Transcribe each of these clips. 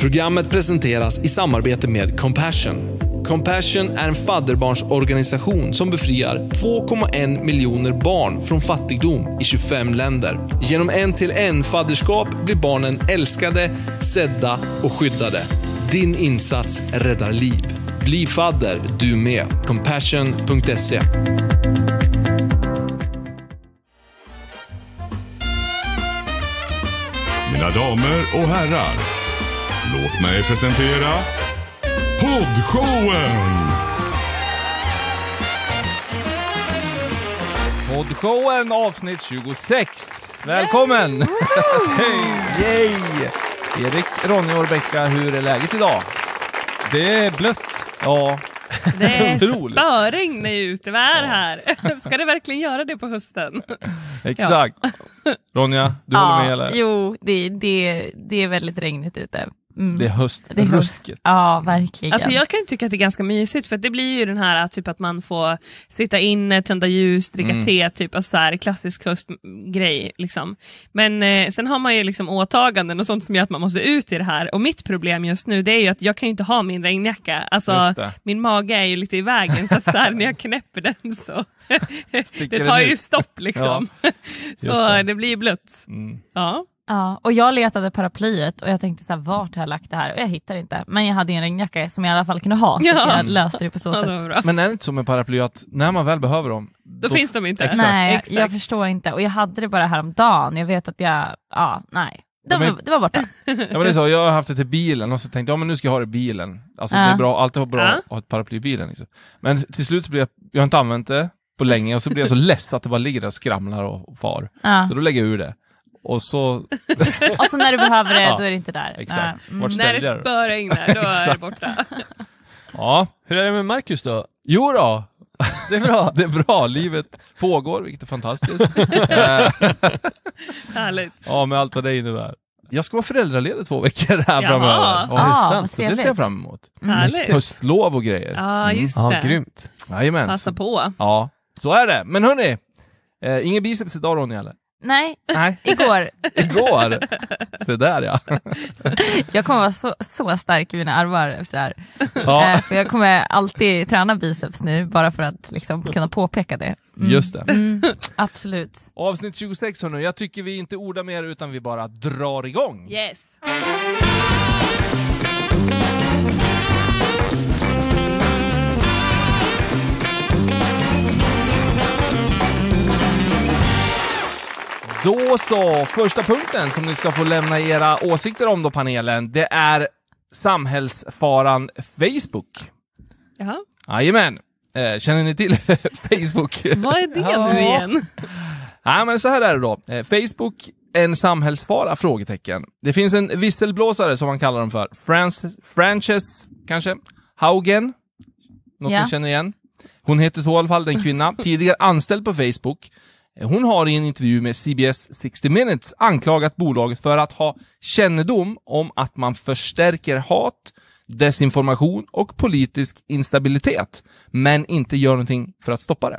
Programmet presenteras i samarbete med Compassion. Compassion är en fadderbarnsorganisation som befriar 2,1 miljoner barn från fattigdom i 25 länder. Genom en-till-en-fadderskap blir barnen älskade, sedda och skyddade. Din insats räddar liv. Bli fadder du med. Compassion.se Mina damer och herrar Låt mig presentera Poddshowen! Poddshowen avsnitt 26. Välkommen! Hej! Yay! Erik, Ronja och Rebecka, hur är läget idag? Det är blött. Ja. Det är spöregn när uteväder ja. här. Ska det verkligen göra det på hösten? Exakt. Ja. Ronja, du ja, håller med eller? Jo, det, det, det är väldigt regnigt ute. Mm. Det är höstrusket. Höst. Ja, verkligen. Alltså jag kan tycka att det är ganska mysigt för det blir ju den här typ att man får sitta inne, tända ljus, dricka mm. te, typ alltså så här klassisk höstgrej. Liksom. Men eh, sen har man ju liksom åtaganden och sånt som gör att man måste ut i det här och mitt problem just nu det är ju att jag kan ju inte ha min regnjacka. Alltså min mage är ju lite i vägen så att så här, när jag knäpper den så det tar ju stopp liksom. Ja. så det. det. blir blött. Mm. Ja. Ja, och jag letade paraplyet och jag tänkte så här, vart har jag lagt det här? Och jag hittar inte. Men jag hade en regnjacka som jag i alla fall kunde ha. Ja. Jag löste det på så ja, sätt. men är det inte så med paraply att när man väl behöver dem, då, då finns de inte. Exakt. Nej, exakt. jag förstår inte. Och jag hade det bara häromdagen. Jag vet att jag, ja, nej. Det var, det var borta. ja, men det så, jag har haft det till bilen och så tänkte jag, ja, men nu ska jag ha det i bilen. Alltså ja. det är bra, alltid bra ja. att ha ett paraply i bilen. Liksom. Men till slut så blev jag, jag har inte använt det på länge och så blir jag så less att det bara ligger där och skramlar och, och far. Så då lägger jag ur det. Och så... och så när du behöver det, ja, då är det inte där. Exakt. Mm. Vart när det spöregnar, då är det borta. ja, hur är det med Marcus då? Jo då, det är bra. Det är bra. Livet pågår, vilket är fantastiskt. Eh. Härligt. Ja, med allt vad det innebär. Jag ska vara föräldraledig två veckor här Jaha. framöver. Ja, ah, det Så det ser jag fram emot. Mm. Härligt. Höstlov och grejer. Ja, ah, just mm. det. Ja, grymt. Jajamän. Passa på. Ja, så är det. Men hörni, eh, ingen biceps idag Ronny eller? Nej, Nej. igår. igår? Se där ja. jag kommer vara så, så stark i mina armar efter det här. Ja. Eh, för jag kommer alltid träna biceps nu bara för att liksom, kunna påpeka det. Mm. Just det. Mm, absolut. Avsnitt 26 hörni, jag tycker vi inte ordar mer utan vi bara drar igång. Yes. Då så, första punkten som ni ska få lämna era åsikter om då panelen, det är samhällsfaran Facebook. Jaha. Jajamän. Eh, känner ni till Facebook? Vad är det nu igen? Nej, men så här är det då. Eh, Facebook en samhällsfara? Frågetecken. Det finns en visselblåsare som man kallar dem för. Frances, Frances kanske? Haugen? Något ja. ni känner igen? Hon heter så i alla fall, den kvinna. Tidigare anställd på Facebook. Hon har i en intervju med CBS 60 Minutes anklagat bolaget för att ha kännedom om att man förstärker hat, desinformation och politisk instabilitet, men inte gör någonting för att stoppa det.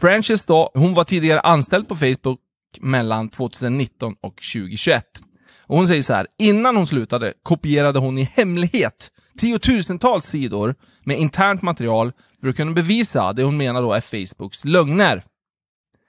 Frances då, hon var tidigare anställd på Facebook mellan 2019 och 2021. Och hon säger så här, innan hon slutade kopierade hon i hemlighet tiotusentals sidor med internt material för att kunna bevisa det hon menar då är Facebooks lögner.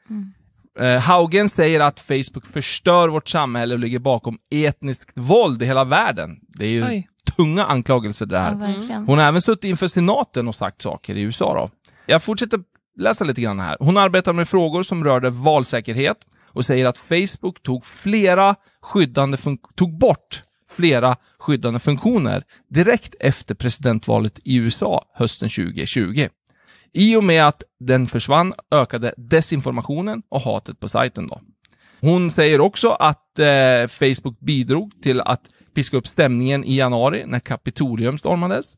Mm. Eh, Haugen säger att Facebook förstör vårt samhälle och ligger bakom etniskt våld i hela världen. Det är ju Oj. tunga anklagelser det här. Ja, Hon har även suttit inför senaten och sagt saker i USA då. Jag fortsätter läsa lite grann här. Hon arbetar med frågor som rörde valsäkerhet och säger att Facebook tog, flera skyddande tog bort flera skyddande funktioner direkt efter presidentvalet i USA hösten 2020. I och med att den försvann ökade desinformationen och hatet på sajten då. Hon säger också att eh, Facebook bidrog till att piska upp stämningen i januari när Kapitolium stormades.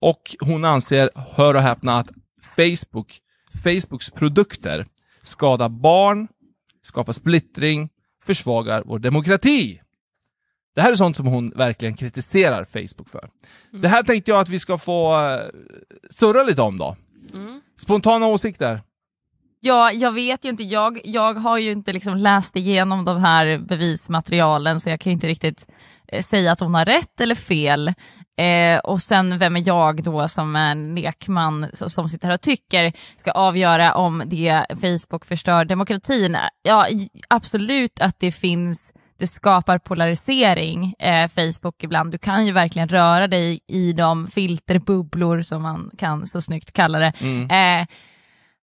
Och hon anser, hör och häpna, att Facebook, Facebooks produkter skadar barn, skapar splittring, försvagar vår demokrati. Det här är sånt som hon verkligen kritiserar Facebook för. Mm. Det här tänkte jag att vi ska få eh, surra lite om då. Spontana åsikter? Ja, jag vet ju inte. Jag, jag har ju inte liksom läst igenom de här bevismaterialen så jag kan ju inte riktigt eh, säga att hon har rätt eller fel. Eh, och sen vem är jag då som är en lekman som sitter här och tycker ska avgöra om det Facebook förstör demokratin? Ja, absolut att det finns det skapar polarisering, eh, Facebook ibland. Du kan ju verkligen röra dig i de filterbubblor som man kan så snyggt kalla det. Mm. Eh,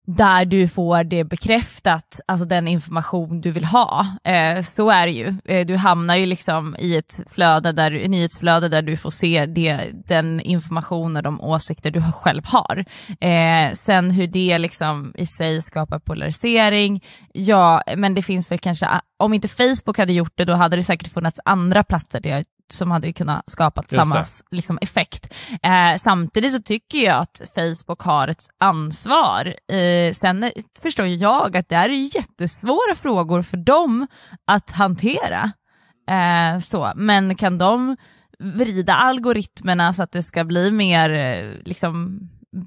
där du får det bekräftat, alltså den information du vill ha. Eh, så är det ju. Eh, du hamnar ju liksom i ett flöde där, nyhetsflöde där du får se det, den information och de åsikter du själv har. Eh, sen hur det liksom i sig skapar polarisering, ja men det finns väl kanske, om inte Facebook hade gjort det då hade det säkert funnits andra platser där, som hade kunnat skapa samma liksom, effekt. Eh, samtidigt så tycker jag att Facebook har ett ansvar. Eh, sen eh, förstår jag att det är jättesvåra frågor för dem att hantera. Eh, så. Men kan de vrida algoritmerna så att det ska bli mer eh, liksom,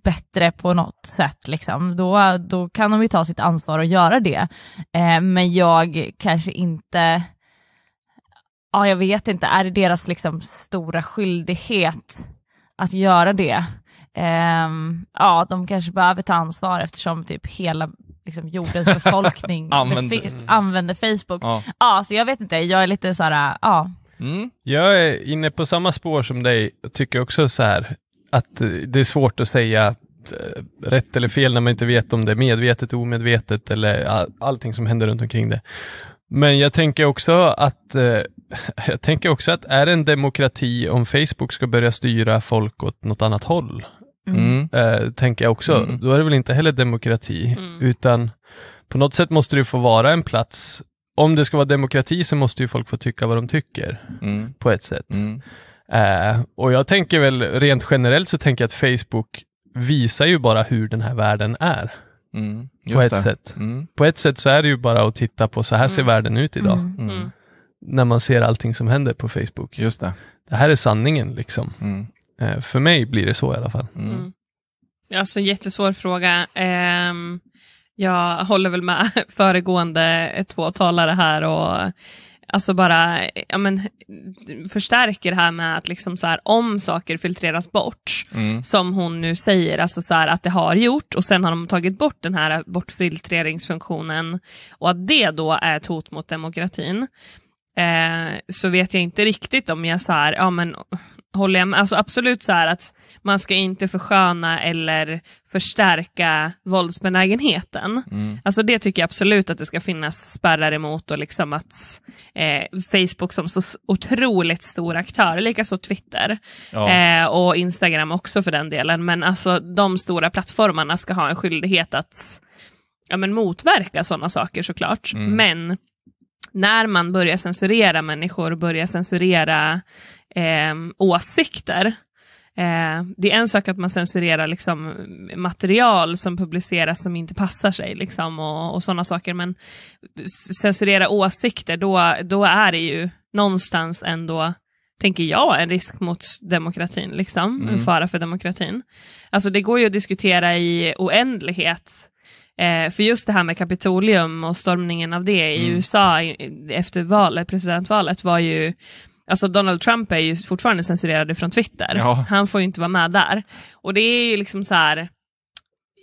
bättre på något sätt, liksom, då, då kan de ju ta sitt ansvar och göra det. Eh, men jag kanske inte ja, jag vet inte, är det deras liksom stora skyldighet att göra det? Um, ja, de kanske behöver ta ansvar eftersom typ hela liksom, jordens befolkning använder. Mm. använder. Facebook. Ja. ja. så jag vet inte, jag är lite så här, ja. Mm. Jag är inne på samma spår som dig, jag tycker också så här att eh, det är svårt att säga eh, rätt eller fel när man inte vet om det är medvetet, omedvetet eller allting som händer runt omkring det. Men jag tänker också att eh, jag tänker också att är det en demokrati om Facebook ska börja styra folk åt något annat håll? Mm. mm. Eh, tänker jag också. Mm. Då är det väl inte heller demokrati, mm. utan på något sätt måste det få vara en plats. Om det ska vara demokrati så måste ju folk få tycka vad de tycker, mm. på ett sätt. Mm. Eh, och jag tänker väl, rent generellt så tänker jag att Facebook visar ju bara hur den här världen är. på ett det. sätt. På ett sätt så är det ju bara att titta på, så här ser världen ut idag när man ser allting som händer på Facebook. Just det. Det här är sanningen liksom. Mm. Eh, för mig blir det så i alla fall. Mm. Alltså jättesvår fråga. Eh, jag håller väl med föregående två talare här och alltså bara ja, men, förstärker det här med att liksom så här, om saker filtreras bort, mm. som hon nu säger, alltså så här, att det har gjort och sen har de tagit bort den här bortfiltreringsfunktionen och att det då är ett hot mot demokratin eh, så vet jag inte riktigt om jag så här, ja men håller jag med, alltså absolut så här att man ska inte försköna eller förstärka våldsbenägenheten. Mm. Alltså det tycker jag absolut att det ska finnas spärrar emot och liksom att eh, Facebook som så otroligt stor aktör, likaså Twitter ja. eh, och Instagram också för den delen, men alltså de stora plattformarna ska ha en skyldighet att ja, men motverka sådana saker såklart. Mm. Men när man börjar censurera människor, börjar censurera eh, åsikter. Eh, det är en sak att man censurerar liksom, material som publiceras som inte passar sig liksom, och, och sådana saker, men censurera åsikter, då, då är det ju någonstans ändå tänker jag, en risk mot demokratin, liksom, mm. en fara för demokratin. Alltså det går ju att diskutera i oändlighet Eh, för just det här med Kapitolium och stormningen av det i mm. USA efter valet, presidentvalet var ju Alltså Donald Trump är ju fortfarande censurerad från Twitter. Ja. Han får ju inte vara med där. Och det är ju liksom så här,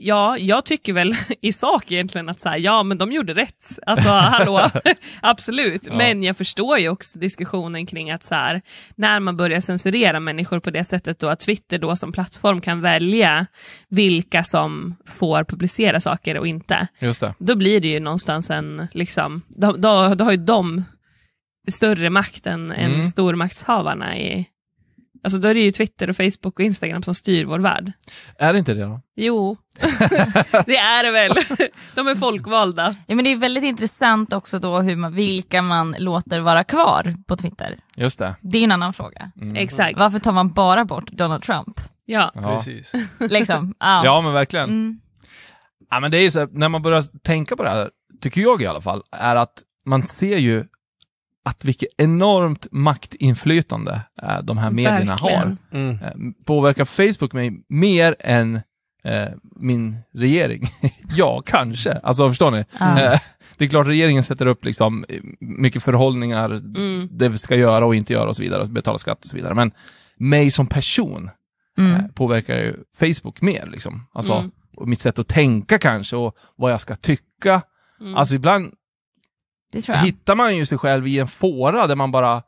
ja, jag tycker väl i sak egentligen att så här, ja men de gjorde rätt. Alltså hallå, absolut. Ja. Men jag förstår ju också diskussionen kring att så här, när man börjar censurera människor på det sättet då att Twitter då som plattform kan välja vilka som får publicera saker och inte. Just det. Då blir det ju någonstans en, liksom, då, då, då har ju de större makt än, mm. än stormaktshavarna i, Alltså då är det ju Twitter och Facebook och Instagram som styr vår värld. Är det inte det då? Jo, det är det väl. De är folkvalda. Ja, men det är väldigt intressant också då hur man, vilka man låter vara kvar på Twitter. Just det. Det är en annan fråga. Mm. Exakt. Varför tar man bara bort Donald Trump? Ja, ja. precis. liksom. Ah. Ja, men verkligen. Mm. Ja, men det är ju så när man börjar tänka på det här, tycker jag i alla fall, är att man ser ju att vilket enormt maktinflytande eh, de här medierna Verkligen. har. Mm. Eh, påverkar Facebook mig mer än eh, min regering? ja, kanske. Alltså förstår ni? Mm. det är klart regeringen sätter upp liksom eh, mycket förhållningar, mm. det vi ska göra och inte göra och så vidare, alltså betala skatt och så vidare. Men mig som person mm. eh, påverkar ju Facebook mer liksom. Alltså, mm. och mitt sätt att tänka kanske och vad jag ska tycka. Mm. Alltså ibland det tror jag. hittar man ju sig själv i en fåra där man bara,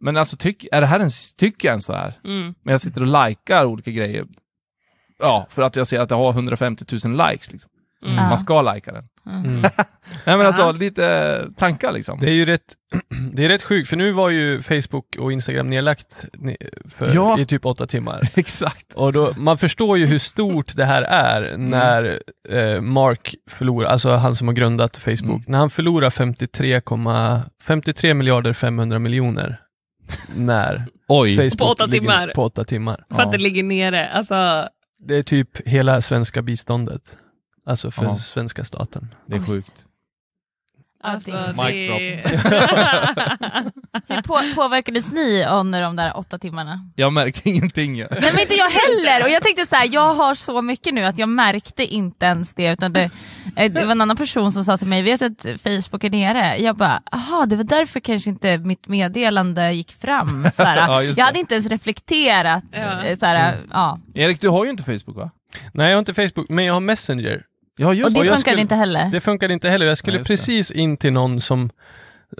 men alltså tyck, är det här en, tycker jag ens så här? Mm. Men jag sitter och likar olika grejer. Ja, för att jag ser att jag har 150 000 likes liksom. Mm. Man ska lajka den. Mm. mm. Nej men alltså lite eh, tankar liksom. Det är ju rätt, det är rätt sjukt för nu var ju Facebook och Instagram nedlagt för, ja. i typ åtta timmar. Exakt. Och då, man förstår ju hur stort det här är mm. när eh, Mark förlorar, alltså han som har grundat Facebook, mm. när han förlorar 53, 53 miljarder 500 miljoner när Oj. Facebook på åtta timmar. På åtta timmar. För att ja. det ligger nere, alltså. Det är typ hela svenska biståndet. Alltså för Aha. svenska staten. Det är sjukt. Alltså, Mic drop. Hur på, påverkades ni under de där åtta timmarna? Jag märkte ingenting. Nej men inte jag heller! Och jag tänkte så här, jag har så mycket nu att jag märkte inte ens det. Utan det, eh, det var en annan person som sa till mig, vet du att Facebook är nere? Jag bara, jaha det var därför kanske inte mitt meddelande gick fram. Så ja, jag hade inte ens reflekterat. Ja. Eh, så här, mm. ja. Erik, du har ju inte Facebook va? Nej jag har inte Facebook, men jag har Messenger. Ja, just och det funkade skulle, inte heller? Det funkade inte heller. Jag skulle ja, precis in till någon som,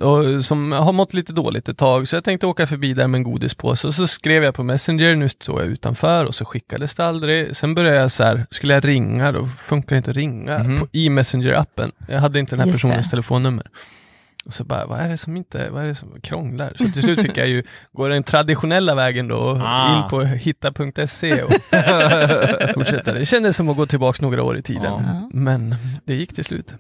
och, som har mått lite dåligt ett tag, så jag tänkte åka förbi där med en godispåse. Och så skrev jag på Messenger, nu står jag utanför och så skickades det aldrig. Sen började jag så här, skulle jag ringa, då funkar det inte att ringa mm på, i Messenger-appen. Jag hade inte den här just personens det. telefonnummer. Och så bara, vad är det som inte, vad är det som krånglar? Så till slut fick jag ju gå den traditionella vägen då, ah. in på hitta.se och fortsätta. Det kändes som att gå tillbaka några år i tiden, ah. men det gick till slut.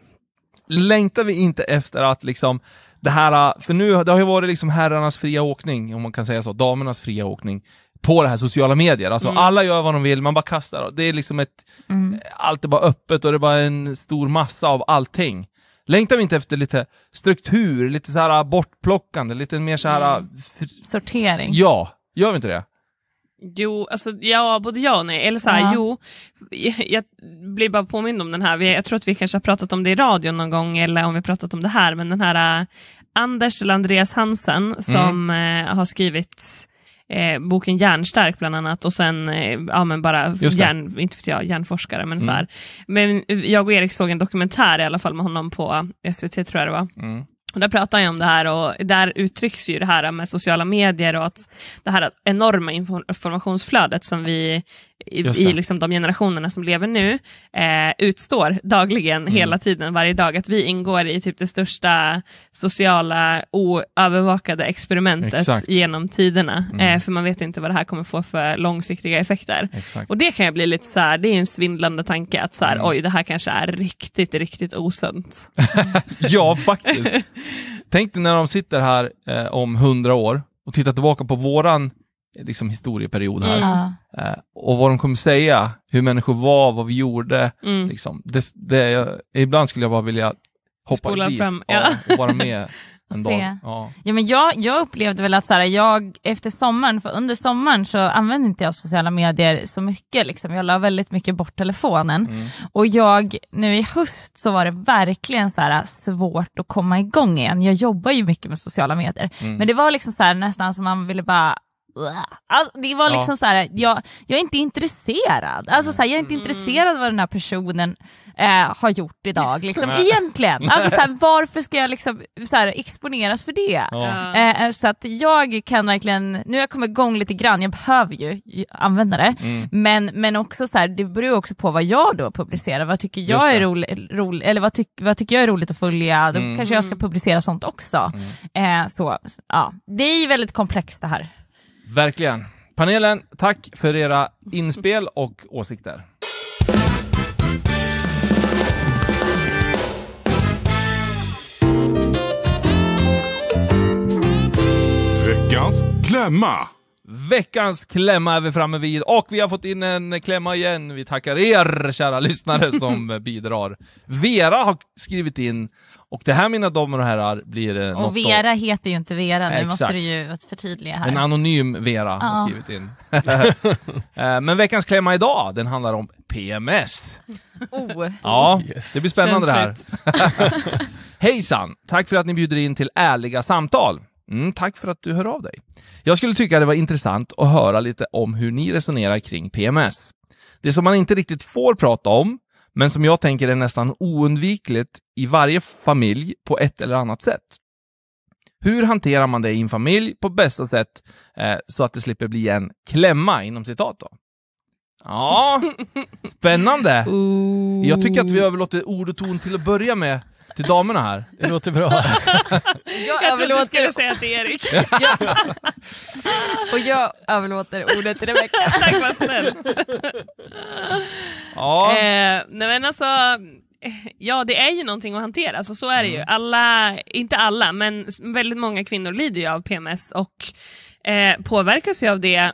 Längtar vi inte efter att liksom det här, för nu det har ju varit liksom herrarnas fria åkning, om man kan säga så, damernas fria åkning på det här sociala medier. Alltså mm. alla gör vad de vill, man bara kastar. Det är liksom ett, mm. allt är bara öppet och det är bara en stor massa av allting. Längtar vi inte efter lite struktur, lite så här bortplockande, lite mer så här... Mm. Sortering. Ja, gör vi inte det? Jo, alltså ja, både ja och nej. Eller så här, ja. jo, jag, jag, blir bara påmind om den här, jag tror att vi kanske har pratat om det i radion någon gång, eller om vi har pratat om det här, men den här äh, Anders eller Andreas Hansen som mm. Äh, har skrivit eh, boken Hjärnstark bland annat och sen eh, ja, men bara hjärn, inte vet jag, hjärnforskare. Men, mm. så här. Mm. men eh, jag och Erik såg en dokumentär i alla fall med honom på SVT tror jag det var. Mm. Och där pratar jag om det här och där uttrycks ju det här med sociala medier och att det här enorma informationsflödet som vi i, i liksom de generationerna som lever nu eh, utstår dagligen, mm. hela tiden, varje dag, att vi ingår i typ det största sociala oövervakade experimentet Exakt. genom tiderna. Mm. Eh, för man vet inte vad det här kommer få för långsiktiga effekter. Exakt. Och det kan jag bli lite så här, det är en svindlande tanke att så här, mm. oj, det här kanske är riktigt, riktigt osunt. ja, faktiskt. Tänk dig när de sitter här eh, om hundra år och tittar tillbaka på våran Eh, liksom, historieperiod här. Mm. Eh, och vad de kommer säga, hur människor var, vad vi gjorde. Mm. Liksom, det, det, ibland skulle jag bara vilja hoppa Spola dit fram, ja. och vara med. En se. Ja. ja. men jag, jag upplevde väl att så här, jag, efter sommaren, för under sommaren så använde inte jag sociala medier så mycket. Liksom. Jag la väldigt mycket bort telefonen. Mm. Och jag, nu i höst så var det verkligen så här, svårt att komma igång igen. Jag jobbar ju mycket med sociala medier. Mm. Men det var liksom så här, nästan som man ville bara Alltså, det var liksom ja. så här, jag, jag är inte intresserad. Alltså, så här, jag är inte mm. intresserad av vad den här personen eh, har gjort idag. Liksom. Egentligen. Alltså, så här, varför ska jag liksom, så här, exponeras för det? Ja. Eh, eh, så att jag kan verkligen, nu har jag kommit igång lite grann, jag behöver ju använda det. Mm. Men, men också så här, det beror också på vad jag då publicerar. Vad tycker jag är roligt, ro, eller vad, tyck, vad tycker jag är roligt att följa? Då mm. kanske jag ska publicera sånt också. Mm. Eh, så, ja. Det är ju väldigt komplext det här. Verkligen. Panelen, tack för era inspel och åsikter. Veckans klämma. Veckans klämma är vi framme vid och vi har fått in en klämma igen. Vi tackar er kära lyssnare som bidrar. Vera har skrivit in och det här mina damer och herrar blir eh, Och Vera av... heter ju inte Vera, nu eh, måste du ju förtydliga här. En anonym Vera ah. har skrivit in. Eh, men veckans klämma idag, den handlar om PMS. Oh. Ja, yes. det blir spännande Känns det här. Hejsan! Tack för att ni bjuder in till ärliga samtal. Mm, tack för att du hör av dig. Jag skulle tycka det var intressant att höra lite om hur ni resonerar kring PMS. Det som man inte riktigt får prata om, men som jag tänker är nästan oundvikligt i varje familj på ett eller annat sätt. Hur hanterar man det i en familj på bästa sätt eh, så att det slipper bli en klämma inom citat då? Ja, spännande. Jag tycker att vi överlåter ord och ton till att börja med till damerna här. Det låter bra. jag jag trodde du skulle säga till Erik. jag... Och jag överlåter ordet till Rebecka. Tack vad snällt. ja. Eh, nej men alltså, ja det är ju någonting att hantera, alltså, så är det ju. Mm. Alla, inte alla, men väldigt många kvinnor lider ju av PMS och eh, påverkas ju av det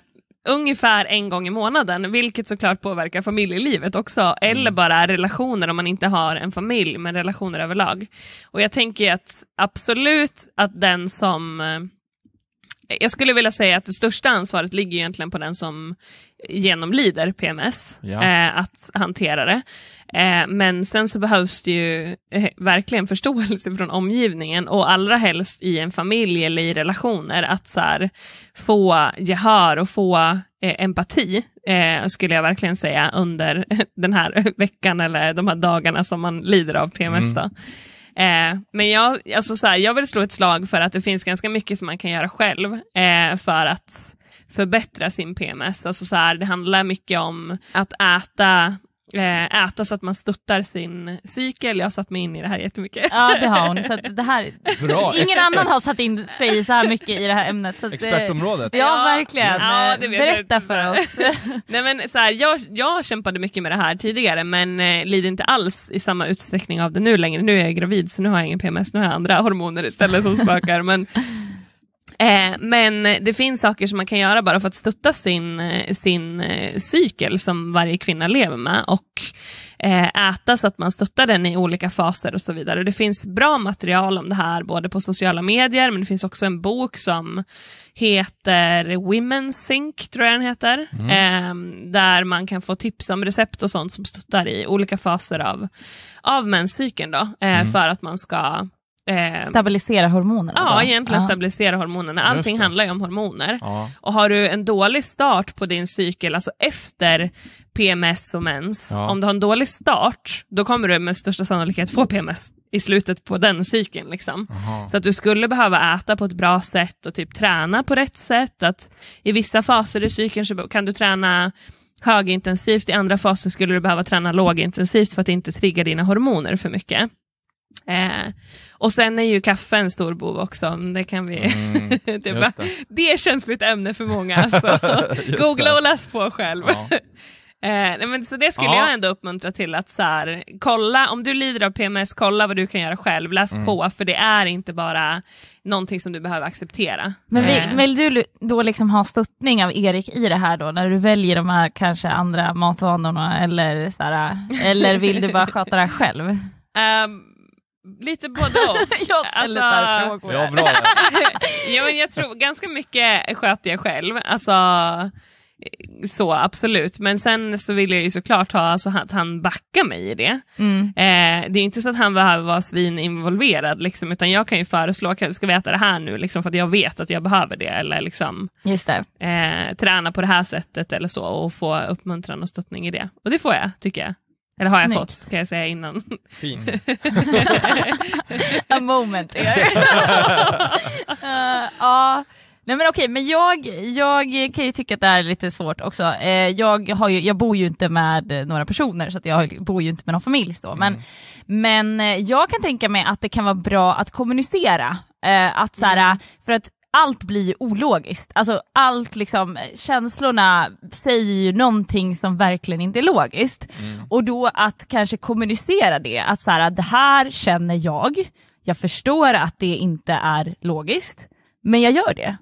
ungefär en gång i månaden, vilket såklart påverkar familjelivet också, eller mm. bara relationer om man inte har en familj, men relationer överlag. Och jag tänker att absolut att den som eh, jag skulle vilja säga att det största ansvaret ligger egentligen på den som genomlider PMS, ja. eh, att hantera det. Eh, men sen så behövs det ju eh, verkligen förståelse från omgivningen och allra helst i en familj eller i relationer att så här, få gehör och få eh, empati skulle jag verkligen säga under den här veckan eller de här dagarna som man lider av PMS. Mm. men jag, alltså så här, jag vill slå ett slag för att det finns ganska mycket som man kan göra själv för att förbättra sin PMS. Alltså så här, det handlar mycket om att äta Eh, äta så att man stöttar sin cykel. Jag har satt mig in i det här jättemycket. Ja det har hon. Så det här, Bra, ingen annan har satt in sig så här mycket i det här ämnet. Så att, Expertområdet. Ja, verkligen. Ja, eh, Berätta för oss. Nej, men, så här, jag, jag kämpade mycket med det här tidigare men eh, lider inte alls i samma utsträckning av det nu längre. Nu är jag gravid så nu har jag ingen PMS, nu har jag andra hormoner istället som spökar. Men Eh, men det finns saker som man kan göra bara för att stötta sin, eh, sin eh, cykel som varje kvinna lever med och eh, äta så att man stöttar den i olika faser och så vidare. det finns bra material om det här både på sociala medier men det finns också en bok som heter Women's Sync, tror jag den heter, mm. Ehm, där man kan få tips om recept och sånt som stöttar i olika faser av, av menscykeln då, eh, mm. för att man ska Eh, stabilisera hormonerna? Ja, då? egentligen ja. stabilisera hormonerna. Allting handlar ju om hormoner. Ja. Och har du en dålig start på din cykel, alltså efter PMS och mens, ja. om du har en dålig start, då kommer du med största sannolikhet få PMS i slutet på den cykeln. Liksom. Så att du skulle behöva äta på ett bra sätt och typ träna på rätt sätt. Att I vissa faser i cykeln så kan du träna högintensivt, i andra faser skulle du behöva träna lågintensivt för att inte trigga dina hormoner för mycket. Eh, och sen är ju kaffe en stor bov också. Det, kan vi mm, det, är bara, det. det är känsligt ämne för många. Så alltså. googla och läs på själv. Ja. Eh, men, så det skulle ja. jag ändå uppmuntra till att så här, kolla, om du lider av PMS, kolla vad du kan göra själv, läs mm. på för det är inte bara någonting som du behöver acceptera. Men vill, eh. vill du då liksom ha stöttning av Erik i det här då, när du väljer de här kanske andra matvanorna eller, så här, eller vill du bara sköta det här själv? Um, Lite både och. jag alltså, Ja, bra. ja, men jag tror ganska mycket sköter jag själv. Alltså, så absolut, men sen så vill jag ju såklart ha alltså, att han backar mig i det. Mm. Eh, det är inte så att han behöver vara svininvolverad, liksom, utan jag kan ju föreslå, ska vi äta det här nu, liksom, för att jag vet att jag behöver det, eller liksom, Just eh, träna på det här sättet eller så och få uppmuntran och stöttning i det. Och det får jag, tycker jag. Eller har jag fått, ska jag säga innan. Fin. A moment here. uh, uh, nej men okej, men jag, jag kan ju tycka att det är lite svårt också. Uh, jag, har ju, jag bor ju inte med några personer, så jag bor ju inte med någon familj. Så. Men, mm. men eh, jag kan tänka mig att det kan vara bra att kommunicera. Eh, att, såhär, mm. För att allt blir ju ologiskt. Alltså allt liksom, känslorna säger ju någonting som verkligen inte är logiskt. Mm. Och då att kanske kommunicera det, att så här, det här känner jag, jag förstår att det inte är logiskt, men jag gör det.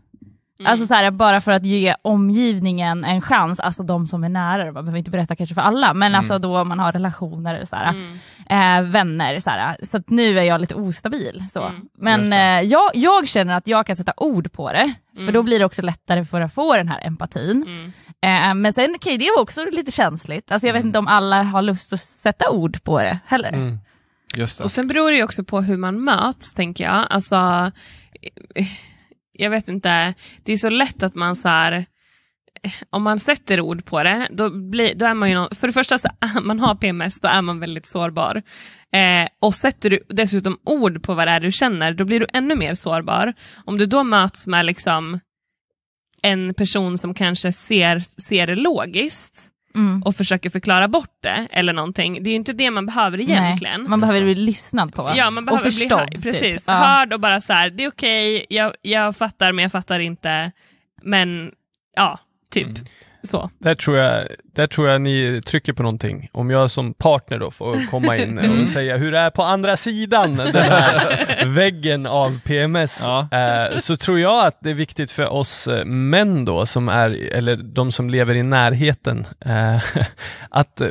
Mm. Alltså så här, bara för att ge omgivningen en chans, alltså de som är nära, man behöver inte berätta kanske för alla, men mm. alltså då man har relationer, så här, mm. eh, vänner. Så, här, så nu är jag lite ostabil. Så. Mm. Men eh, jag, jag känner att jag kan sätta ord på det, för mm. då blir det också lättare för att få den här empatin. Mm. Eh, men sen kan ju det vara också lite känsligt, alltså jag vet inte om alla har lust att sätta ord på det heller. Och sen beror det ju också på hur man möts, tänker jag. Alltså, jag vet inte, det är så lätt att man så här, eh, om man sätter ord på det, då, blir, då är man ju någon, för det första så man har PMS, då är man väldigt sårbar. Eh, och sätter du dessutom ord på vad det är du känner, då blir du ännu mer sårbar. Om du då möts med liksom en person som kanske ser, ser det logiskt, mm. och försöker förklara bort det eller någonting. Det är ju inte det man behöver egentligen. Nej, man behöver alltså. bli lyssnad på ja, man behöver och förstådd. Bli typ. precis, typ. hörd och bara så här, det är okej, okay, jag, jag fattar men jag fattar inte. Men ja, typ. Mm. Så. Där, tror jag, där tror jag ni trycker på någonting. Om jag som partner då får komma in och mm. säga hur det är på andra sidan den här väggen av PMS. Ja. Eh, så tror jag att det är viktigt för oss eh, män då, som är, eller de som lever i närheten, eh, att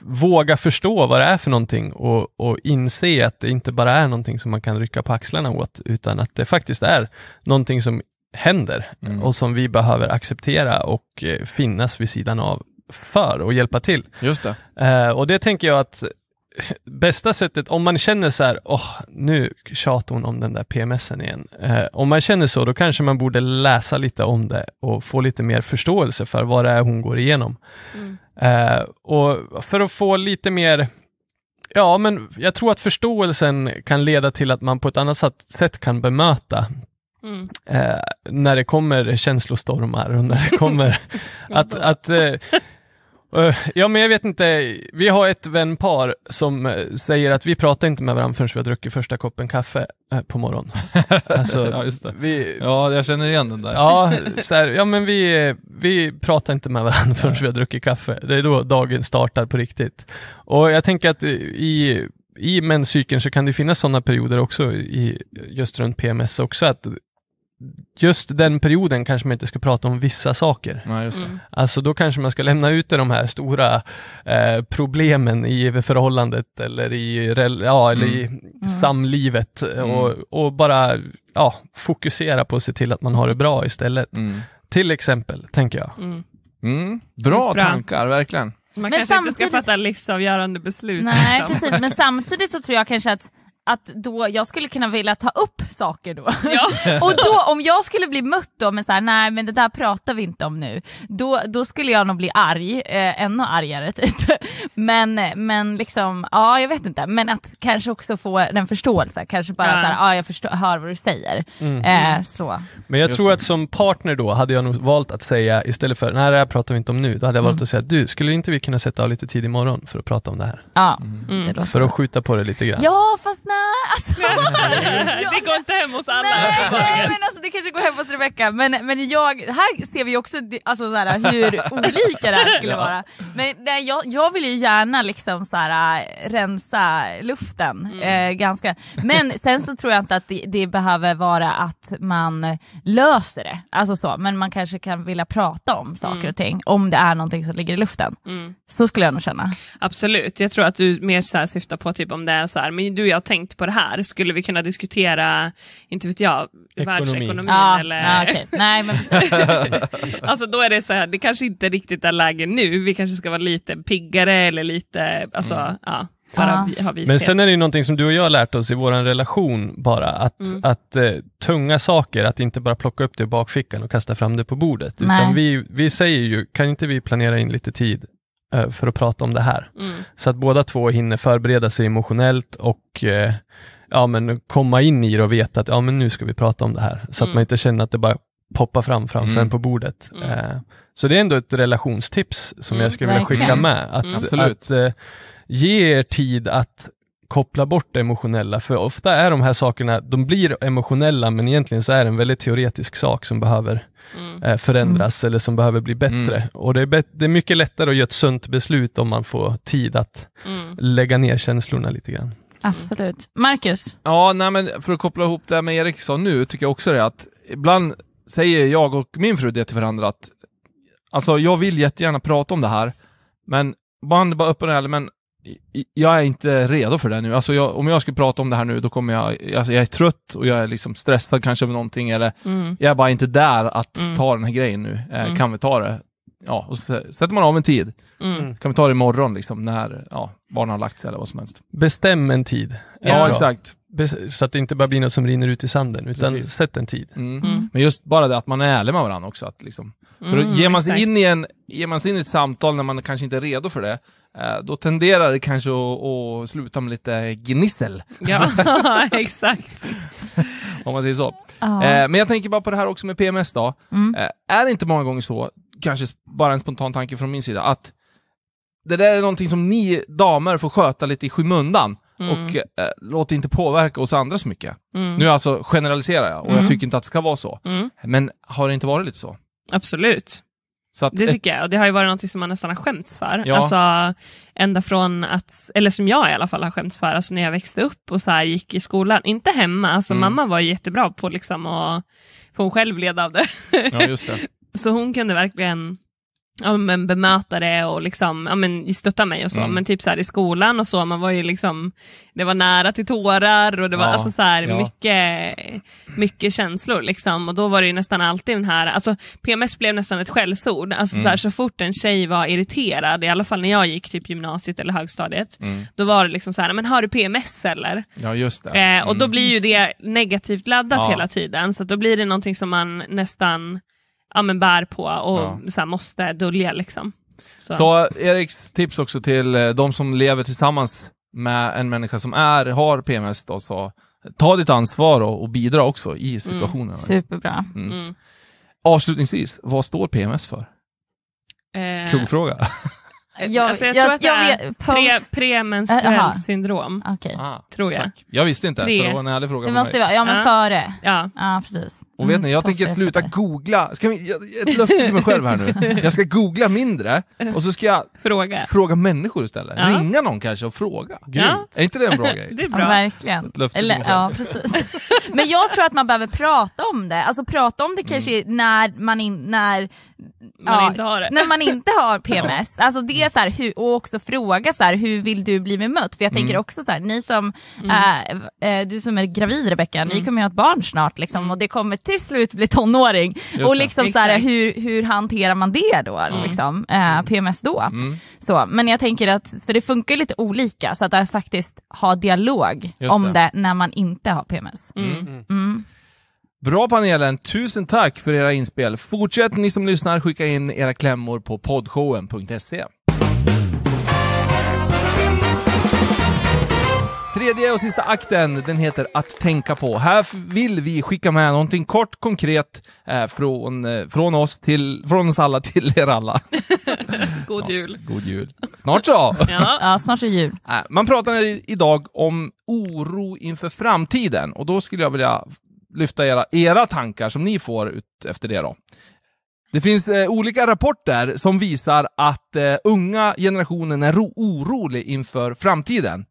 våga förstå vad det är för någonting och, och inse att det inte bara är någonting som man kan rycka på axlarna åt, utan att det faktiskt är någonting som händer mm. och som vi behöver acceptera och eh, finnas vid sidan av för och hjälpa till. Just det. Eh, och det tänker jag att bästa sättet, om man känner så här, oh, nu tjatar hon om den där PMSen igen. Eh, om man känner så, då kanske man borde läsa lite om det och få lite mer förståelse för vad det är hon går igenom. Mm. och för att få lite mer Ja, men jag tror att förståelsen kan leda till att man på ett annat sätt kan bemöta Mm. Eh, när det kommer känslostormar och när det kommer att, att eh, eh, Ja men jag vet inte, vi har ett vänpar som eh, säger att vi pratar inte med varandra förrän vi har druckit första koppen kaffe eh, på morgonen. Alltså, ja, just det. Vi, ja, jag känner igen den där. Ja, så här, ja men vi, vi pratar inte med varandra förrän vi har druckit kaffe. Det är då dagen startar på riktigt. Och jag tänker att i i menscykeln så kan det finnas sådana perioder också i, just runt PMS också, att just den perioden kanske man inte ska prata om vissa saker. Ja, mm. Alltså då kanske man ska lämna ut de här stora eh, problemen i förhållandet eller i, ja, eller i mm. mm. samlivet mm. och, och, bara ja, fokusera på att se till att man har det bra istället. Mm. Till exempel, tänker jag. Bra, bra tankar, verkligen. Man men kanske samtidigt... inte ska fatta livsavgörande beslut. Nej, precis. Men samtidigt så tror jag kanske att att då jag skulle kunna vilja ta upp saker då. Ja. och då om jag skulle bli mött då med såhär nej men det där pratar vi inte om nu, då, då skulle jag nog bli arg, eh, ännu argare typ. men, men liksom, ja jag vet inte, men att kanske också få den förståelsen, kanske bara ja. så ja jag förstår, hör vad du säger. Mm. Eh, så. Men jag Just tror att som partner då hade jag nog valt att säga istället för, nej det här pratar vi inte om nu, då hade jag valt mm. att säga, du skulle inte vi kunna sätta av lite tid imorgon för att prata om det här? Ja. Mm. För att skjuta på det lite grann. Ja fast nej Alltså, jag, det går inte hem hos alla. Nej, alltså. nej, men alltså, det kanske går hem hos Rebecca. Men, men jag, här ser vi också alltså, såhär, hur olika det här skulle vara. Men nej, jag, jag vill ju gärna liksom, såhär, rensa luften. Mm. Eh, ganska. Men sen så tror jag inte att det, det, behöver vara att man löser det. Alltså så, men man kanske kan vilja prata om saker mm. och ting. Om det är någonting som ligger i luften. Mm. Så skulle jag nog känna. Absolut, jag tror att du mer såhär, syftar på typ om det är så här, men du jag tänkte tänkt på det här? Skulle vi kunna diskutera, inte vet jag, Ekonomi. världsekonomin ah, eller? Ah, okay. Nej, men... alltså då är det så här, det kanske inte riktigt är läge nu, vi kanske ska vara lite piggare eller lite, alltså mm. ja. Men sen är det ju någonting som du och jag har lärt oss i vår relation bara, att, mm. att eh, tunga saker, att inte bara plocka upp det i bakfickan och kasta fram det på bordet. Utan vi, vi säger ju, kan inte vi planera in lite tid Eh, för att prata om det här. Mm. Så att båda två hinner förbereda sig emotionellt och eh, ja, men komma in i det och veta att ja, men nu ska vi prata om det här. Så mm. att man inte känner att det bara poppar fram framför mm. en på bordet. Mm. Eh, så det är ändå ett relationstips som mm, jag skulle vilja skicka med. Att, mm. att, att eh, ge er tid att koppla bort det emotionella, för ofta är de här sakerna, de blir emotionella men egentligen så är det en väldigt teoretisk sak som behöver mm. Eh, förändras mm. eller som behöver bli bättre. Mm. Och det är, det är mycket lättare att göra ett sunt beslut om man får tid att mm. lägga ner känslorna lite grann. Absolut. Marcus? Ja, nej, men för att koppla ihop det med Erik sa nu, tycker jag också det att ibland säger jag och min fru det till varandra att alltså jag vill jättegärna prata om det här, men man är bara öppen och ärlig, men jag är inte redo för det nu. Alltså jag, om jag skulle prata om det här nu, då kommer jag, alltså jag är trött och jag är liksom stressad kanske över någonting eller mm. jag är bara inte där att mm. ta den här grejen nu. Eh, mm. Kan vi ta det? Ja, och så sätter man av en tid. Mm. Mm. Kan vi ta det imorgon liksom när ja, barnen har lagt sig eller vad som helst. Bestäm en tid. Ja, ja exakt så att det inte bara blir något som rinner ut i sanden, utan Precis. sätt en tid. Mm. Mm. Men just bara det att man är ärlig med varandra också. Att liksom, för mm, ger, man sig in i en, ger man sig in i ett samtal när man kanske inte är redo för det, eh, då tenderar det kanske att, att sluta med lite gnissel. Ja, exakt. Om man säger så. Ah. Men jag tänker bara på det här också med PMS då. Mm. Eh, är det inte många gånger så, kanske bara en spontan tanke från min sida, att det där är någonting som ni damer får sköta lite i skymundan. Mm. Och eh, låt det inte påverka oss andra så mycket. Mm. Nu alltså generaliserar jag och jag mm. tycker inte att det ska vara så. Mm. Men har det inte varit lite så? Absolut. Att, det tycker jag, och det har ju varit något som man nästan har skämts för. Ja. Alltså, ända från att, eller som jag i alla fall har skämts för, alltså när jag växte upp och så här, gick i skolan, inte hemma, alltså mm. mamma var jättebra på liksom att, få själv leda av det. Ja, det. så hon kunde verkligen ja, men bemöta det och liksom, ja, men stötta mig och så. Mm. Men typ så här i skolan och så, man var ju liksom, det var nära till tårar och det var ja, alltså så här ja. mycket, mycket känslor liksom. Och då var det ju nästan alltid den här, alltså PMS blev nästan ett skällsord. Alltså mm. så, här, mm. så fort en tjej var irriterad, i alla fall när jag gick typ gymnasiet eller högstadiet, mm. då var det liksom så här, men har du PMS eller? Ja just det. Eh, och då mm. blir ju det negativt laddat hela tiden, så då blir det någonting som man nästan ja, men bär på och ja. så måste dölja. Liksom. Så. så Eriks tips också till eh, de som lever tillsammans med en människa som är, har PMS, då, så ta ditt ansvar och, och bidra också i mm. situationen. Mm, superbra. Mm. Mm. Avslutningsvis, vad står PMS för? Eh, Kugfråga. Jag, alltså jag, jag tror att jag, det är pre, premenstruellt syndrom. Okay. Ah, tror jag. Tack. Jag visste inte, pre. så det var en ärlig fråga Det måste vara, ja men ah. före. Ja. Ah, precis. Och vet ni, jag mm, tänker sluta googla. Ska vi, ett löfte till mig själv här nu. Jag ska googla mindre och så ska jag fråga, fråga människor istället. Ja. Ringa någon kanske och fråga. Ja. Är inte det en bra grej? det är bra. Ja, verkligen. Eller, ja, precis. men jag tror att man behöver prata om det. Alltså prata om det kanske mm. när man in, när man ja, inte har det. När man inte har PMS. Alltså det är så här, hur, och också fråga så här, hur vill du bli bemött? För jag tänker mm. också så här, ni som, mm. äh, du som är gravid Rebecka, mm. ni kommer ju ha ett barn snart liksom, mm. och det kommer till slut bli tonåring. Just och liksom så här, hur, hur hanterar man det då? Mm. Liksom, äh, eh, mm. PMS då. Så, men jag tänker att, för det funkar lite olika, så att faktiskt ha dialog Just om det. det. när man inte har PMS. Bra panelen! Tusen tack för era inspel. Fortsätt ni som lyssnar skicka in era klämmor på poddshowen.se. Tredje och sista akten, den heter Att tänka på. Här vill vi skicka med någonting kort, konkret eh, från, eh, från, oss till, från oss alla till er alla. god jul! Ja, god jul. Snart så! ja. ja. snart är jul. Eh, man pratar idag om oro inför framtiden och då skulle jag vilja lyfta era, era tankar som ni får ut efter det då. Det finns eh, olika rapporter som visar att eh, unga generationen är orolig inför framtiden.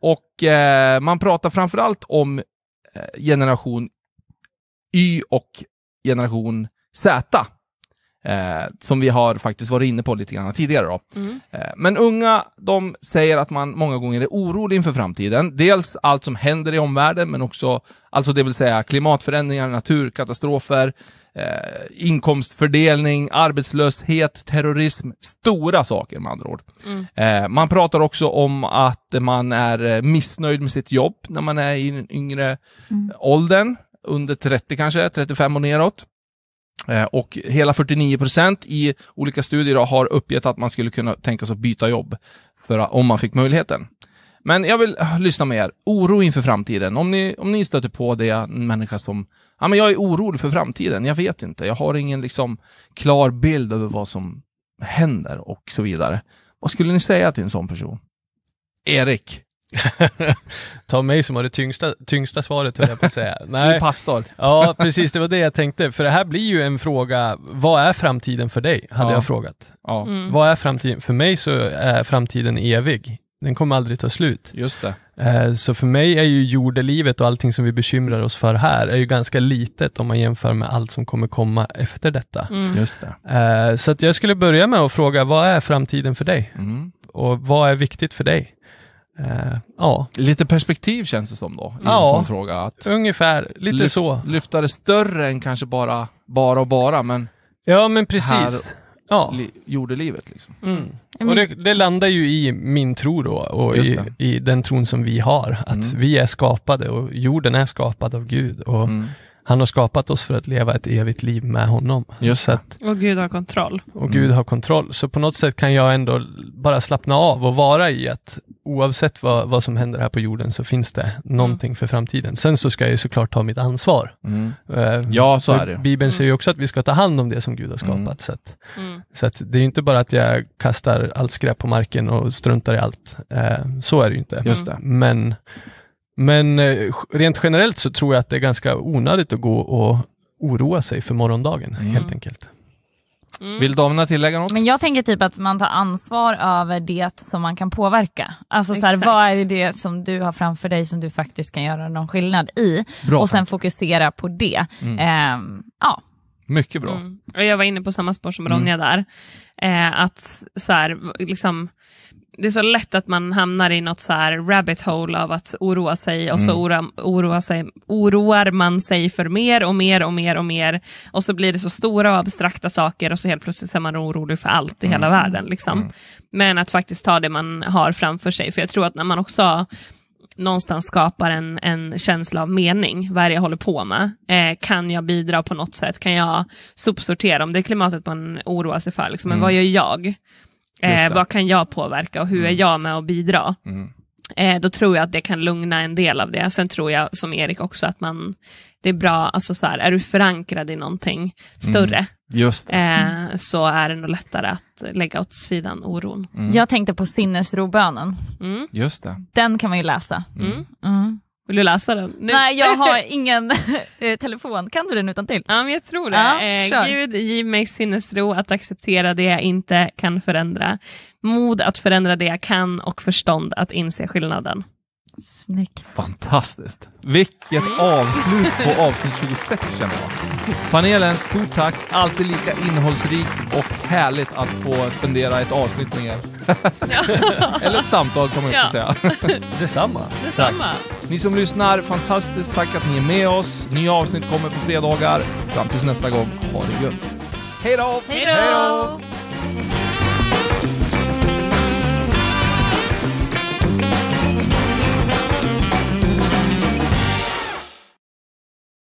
Och eh, man pratar framförallt om eh, generation Y och generation Z. Eh, som vi har faktiskt varit inne på lite grann tidigare. Då. Mm. Eh, men unga, de säger att man många gånger är orolig inför framtiden. Dels allt som händer i omvärlden, men också, alltså det vill säga klimatförändringar, naturkatastrofer, eh, inkomstfördelning, arbetslöshet, terrorism. Stora saker med andra ord. Mm. Eh, man pratar också om att man är eh, missnöjd med sitt jobb när man är i den yngre mm. åldern, under 30 kanske, 35 och neråt. Eh, och hela 49 i olika studier har uppgett att man skulle kunna tänka sig att byta jobb för att, om man fick möjligheten. Men jag vill äh, lyssna med er. Oro inför framtiden. Om ni, om ni stöter på det, en människa som, ja men jag är orolig för framtiden, jag vet inte, jag har ingen liksom klar bild över vad som händer och så vidare. Vad skulle ni säga till en sån person? Erik, Ta mig som har det tyngsta, tyngsta svaret höll jag på att säga. Nej. pastor. ja, precis. Det var det jag tänkte. För det här blir ju en fråga, vad är framtiden för dig? Hade ja. jag frågat. Ja. Mm. Vad är framtiden? För mig så är framtiden evig. Den kommer aldrig ta slut. Just det. Eh, så för mig är ju jordelivet och allting som vi bekymrar oss för här är ju ganska litet om man jämför med allt som kommer komma efter detta. Mm. Just det. Eh, så att jag skulle börja med att fråga, vad är framtiden för dig? Mm. Och vad är viktigt för dig? Uh, ja. Lite perspektiv känns det som då, i ja, en sån fråga. Att ungefär, lite lyft, så. Lyfta det större än kanske bara, bara och bara, men Ja, men precis. ja. Li, jordelivet liksom. Mm. mm. Och det, det, landar ju i min tro då och i, i, den tron som vi har, att mm. vi är skapade och jorden är skapad av Gud. Och mm han har skapat oss för att leva ett evigt liv med honom. Just att, och Gud har kontroll. Och mm. Gud har kontroll. Så på något sätt kan jag ändå bara slappna av och vara i att oavsett vad, vad som händer här på jorden så finns det mm. någonting mm. för framtiden. Sen så ska jag ju såklart ta mitt ansvar. Mm. Uh, ja, så är det. Bibeln säger ju mm. också att vi ska ta hand om det som Gud har skapat. Mm. Så, att, så att det är ju inte bara att jag kastar allt skräp på marken och struntar i allt. Uh, så är det ju inte. Just det. Men men eh, rent generellt så tror jag att det är ganska onödigt att gå och oroa sig för morgondagen mm. helt enkelt. Mm. Vill damerna tillägga något? Men jag tänker typ att man tar ansvar över det som man kan påverka. Alltså så här, vad är det som du har framför dig som du faktiskt kan göra någon skillnad i? Bra och sen tanke. fokusera på det. Mm. Ehm, ja. Mycket bra. Mm. Jag var inne på samma spår som Ronja mm. där. Eh, att så här, liksom, det är så lätt att man hamnar i något så här rabbit hole av att oroa sig och mm. så oroa, oroa sig, oroar man sig för mer och mer och mer och mer och så blir det så stora och abstrakta saker och så helt plötsligt är man orolig för allt i mm. hela världen. Liksom. Mm. Men att faktiskt ta det man har framför sig, för jag tror att när man också någonstans skapar en, en känsla av mening, vad är det jag håller på med? Eh, kan jag bidra på något sätt? Kan jag sopsortera om det är klimatet man oroar sig för? Liksom. Men mm. vad gör jag? Eh, vad kan jag påverka och hur mm. är jag med att bidra? Mm. Eh, då tror jag att det kan lugna en del av det. Sen tror jag, som Erik också, att man, det är bra, alltså så här, är du förankrad i någonting större, mm. Just eh, mm. så är det nog lättare att lägga åt sidan oron. Mm. Jag tänkte på sinnesrobönen. Mm. Just det. Den kan man ju läsa. Vill du läsa den? Nu. Nej, jag har ingen eh, telefon. Kan du den utan till? Ja, men jag tror det. Ja, eh, Gud, giv mig sinnesro att acceptera det jag inte kan förändra. Mod att förändra det jag kan och förstånd att inse skillnaden. Snyggt. Fantastiskt. Vilket avslut på avsnitt 26 känner jag. Panelen, stort tack. Alltid lika innehållsrikt och härligt att få spendera ett avsnitt med er. Eller ett samtal kan man ju också ja. säga. Detsamma. Detsamma. Tack. Ni som lyssnar, fantastiskt tack att ni är med oss. Nya avsnitt kommer på fredagar. Fram tills nästa gång, ha det gött. Hej då! Hej då!